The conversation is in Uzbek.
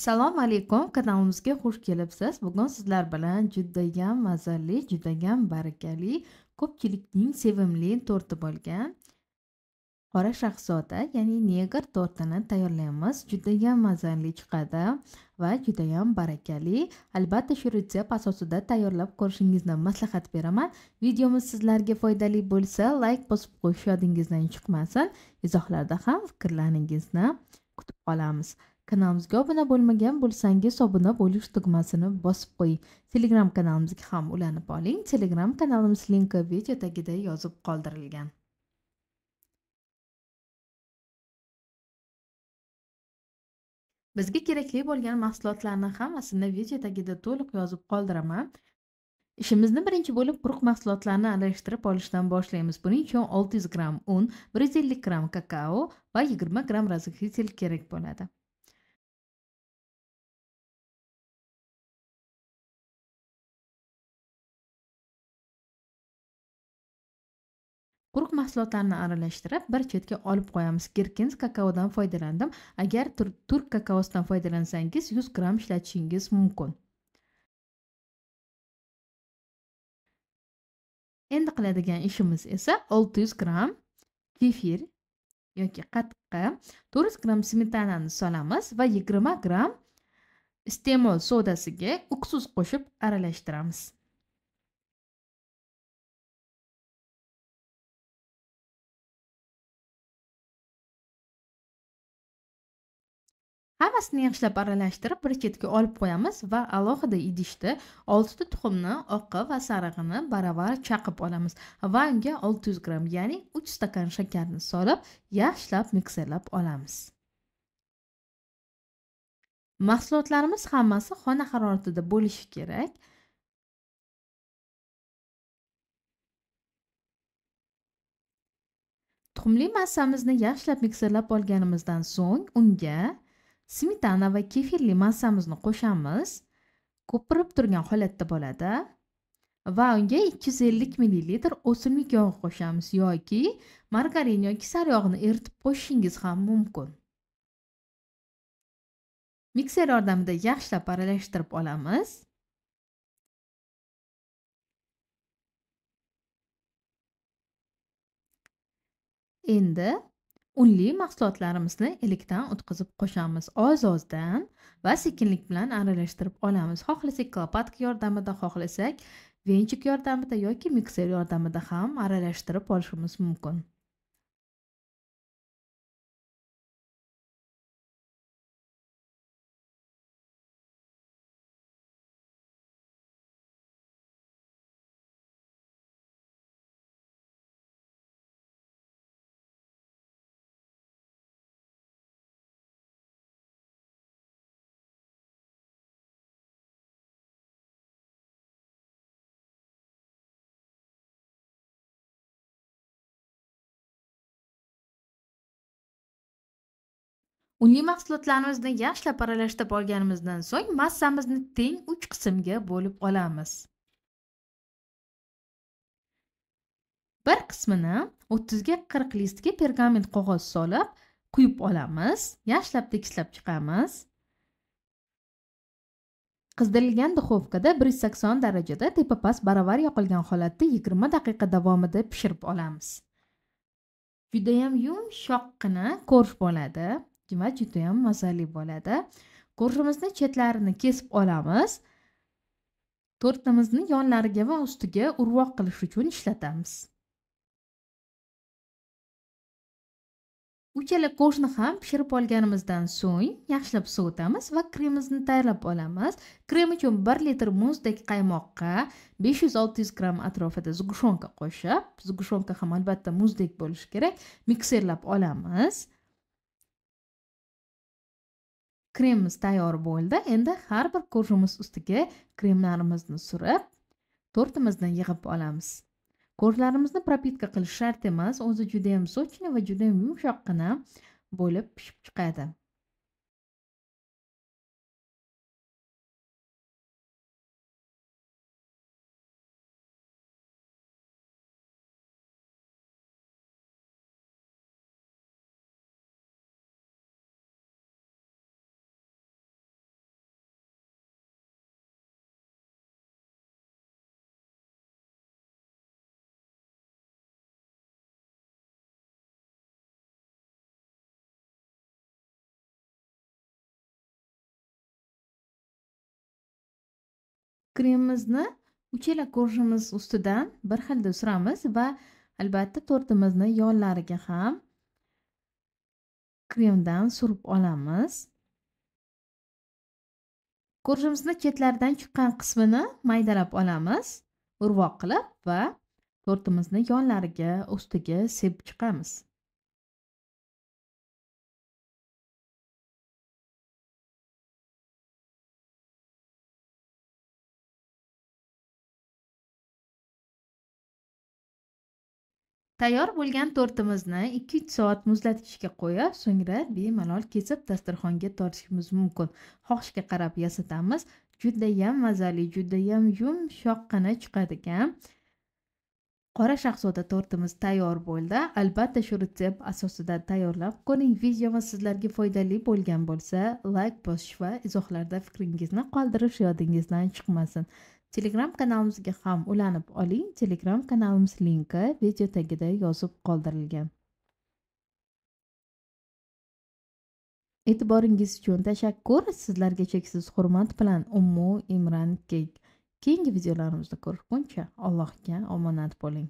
assalomu alaykum kanalimizga xush kelibsiz bugun sizlar bilan judayam mazali judayam barakali ko'pchilikning sevimli torti bo'lgan qora shahzoda ya'ni negr tortini tayyorlaymiz judayam mazali chiqadi va judayam barakali albatta shu retsept asosida tayyorlab ko'rishingizni maslahat beraman videomiz sizlarga foydali bo'lsa layk bosib qo'yish yodingizdan chiqmasin izohlarda ham fikrlaringizni kutib qolamiz kanalimizga obuna bo'lmagan bo'lsangiz obuna bo'lish tugmasini bosib qo'ying telegram kanalimizga ham ulanib oling telegram kanalimiz linki video tagida yozib qoldirilgan bizga kerakli bo'lgan mahsulotlarni hammasini video tagida to'liq yozib qoldiraman Ishimizni birinchi bo'lib quruq mahsulotlarni aralashtirib olishdan boshlaymiz. Buning uchun 600 gramm un, 150 gramm kakao va 20 gramm razvitel kerak bo'ladi. quruq mahsulotlarni aralashtirib bir chetga olib qo'yamiz girkins kakaodan foydalandim agar turk kakaosidan foydalansangiz yuz gramm ishlatishingiz mumkin endi qiladigan ishimiz esa olti yuz gramm kefir yoki qatiqqa to'rt yuz gramm smetanani solamiz va yigirma gramm iste'mol sodasiga uksus qo'shib aralashtiramiz hammasini yaxshilab aralashtirib bir chetga olib qo'yamiz va alohida idishda oltita tuxumni oqi va sarig'ini baravar chaqib olamiz va unga olti yuz gramm ya'ni uch stakan shakarni solib yaxshilab mikserlab olamiz mahsulotlarimiz hammasi xona haroratida bo'lishi kerak tuxumli massamizni yaxshilab mikserlab olganimizdan so'ng unga smetana va kefirli massamizni qo'shamiz ko'pirib turgan holatda bo'ladi va unga 250 ml o'simlik yog'i qo'shamiz yoki margarin yoki sariyog'ni eritib qo'shishingiz ham mumkin mikser yordamida yaxshilab aralashtirib olamiz endi unli mahsulotlarimizni ilikdan o'tkazib qo'shamiz oz ozdan va sekinlik bilan aralashtirib olamiz xohlasak klopatka yordamida xohlasak venchik yordamida yoki mikser yordamida ham aralashtirib olishimiz mumkin unli mahsulotlarimizni yaxshilab aralashtirib olganimizdan so'ng massamizni teng uch qismga bo'lib olamiz bir qismini o'ttizga qirq listga pergament qog'oz solib quyib olamiz yaxshilab tekislab chiqamiz qizdirilgan duxovkada bir yuz sakson darajada tepa past baravar yoqilgan holatda yigirma daqiqa davomida pishirib olamiz judayam yumshoqqina ko'rish bo'ladi demak judayam mazali bo'ladi go'shtimizni chetlarini kesib olamiz tortimizni yonlariga va ustiga urvoq qilish uchun ishlatamiz uchala go'shtni ham pishirib olganimizdan so'ng yaxshilab sovitamiz va kremimizni tayyorlab olamiz krem uchun bir litr muzdek qaymoqqa besh yuz olti yuz gramm atrofida zugushonka qo'shib zugushonka ham albatta muzdek bo'lishi kerak mikserlab olamiz kremimiz tayyor bo'ldi endi har bir ko'rimiz ustiga kremlarimizni surib tortimizni yig'ib olamiz ko'rlarimizni propitka qilish shart emas o'zi judayam sochni va judayam yumshoqqina bo'lib pishib chiqadi kremimizni uchala ko'rshimiz ustidan bir xilda suramiz va albatta tortimizni yonlariga ham kremdan surib olamiz ko'rshimizni chetlaridan chiqqan qismini maydalab olamiz urvoq qilib va tortimizni yonlariga ustiga sepib chiqamiz tayyor bo'lgan to'rtimizni ikki uch soat muzlatgichga qo'yib so'ngra bemalol kesib dasturxonga tortishimiz mumkin xohishga qarab yasatamiz judayam mazali judayam yumshoqqina chiqadigan qora shahzoda tortimiz tayyor bo'ldi albatta shu retsept asosida tayyorlab ko'ring videomiz sizlarga foydali bo'lgan bo'lsa layk bosish va izohlarda fikringizni qoldirish yodingizdan chiqmasin telegram kanalimizga ham ulanib oling telegram kanalimiz linki video tagida yozib qoldirilgan e'tiboringiz uchun tashakkur sizlarga cheksiz hurmat bilan ummu imran kek keyingi videolarimizda ko'rishguncha allohga omonat bo'ling